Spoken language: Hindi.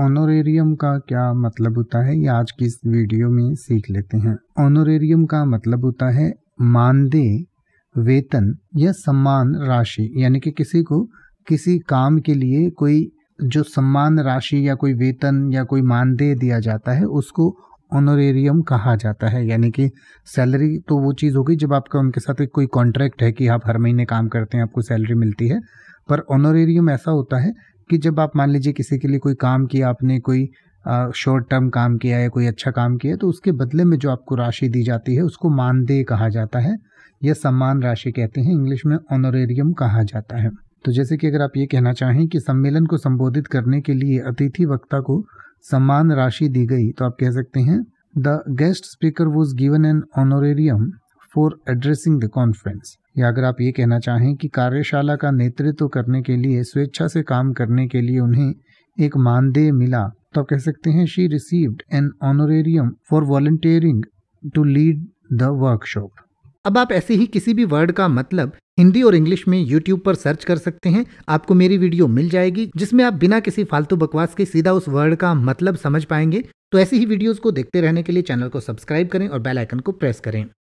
ऑनोरेरियम का क्या मतलब होता है ये आज की इस वीडियो में सीख लेते हैं ऑनोरेरियम का मतलब होता है मानदेय वेतन या सम्मान राशि यानी कि किसी को किसी काम के लिए कोई जो सम्मान राशि या कोई वेतन या कोई मानदेय दिया जाता है उसको ऑनोरेरियम कहा जाता है यानी कि सैलरी तो वो चीज़ होगी जब आपका उनके साथ कोई कॉन्ट्रैक्ट है कि आप हर महीने काम करते हैं आपको सैलरी मिलती है पर ऑनोरेरियम ऐसा होता है कि जब आप मान लीजिए किसी के लिए कोई काम किया आपने कोई शॉर्ट टर्म काम किया या कोई अच्छा काम किया तो उसके बदले में जो आपको राशि दी जाती है उसको मानदेय कहा जाता है यह सम्मान राशि कहते हैं इंग्लिश में ऑनोरेरियम कहा जाता है तो जैसे कि अगर आप ये कहना चाहें कि सम्मेलन को संबोधित करने के लिए अतिथि वक्ता को सम्मान राशि दी गई तो आप कह सकते हैं the guest speaker was given an honorarium for addressing the conference या अगर आप ये कहना चाहें कि कार्यशाला का नेतृत्व करने के लिए स्वेच्छा से काम करने के लिए उन्हें एक मानदेय मिला तो आप कह सकते हैं she received an honorarium for volunteering to lead the workshop अब आप ऐसे ही किसी भी वर्ड का मतलब हिंदी और इंग्लिश में यूट्यूब पर सर्च कर सकते हैं आपको मेरी वीडियो मिल जाएगी जिसमें आप बिना किसी फालतू बकवास के सीधा उस वर्ड का मतलब समझ पाएंगे तो ऐसी ही वीडियोस को देखते रहने के लिए चैनल को सब्सक्राइब करें और बेल आइकन को प्रेस करें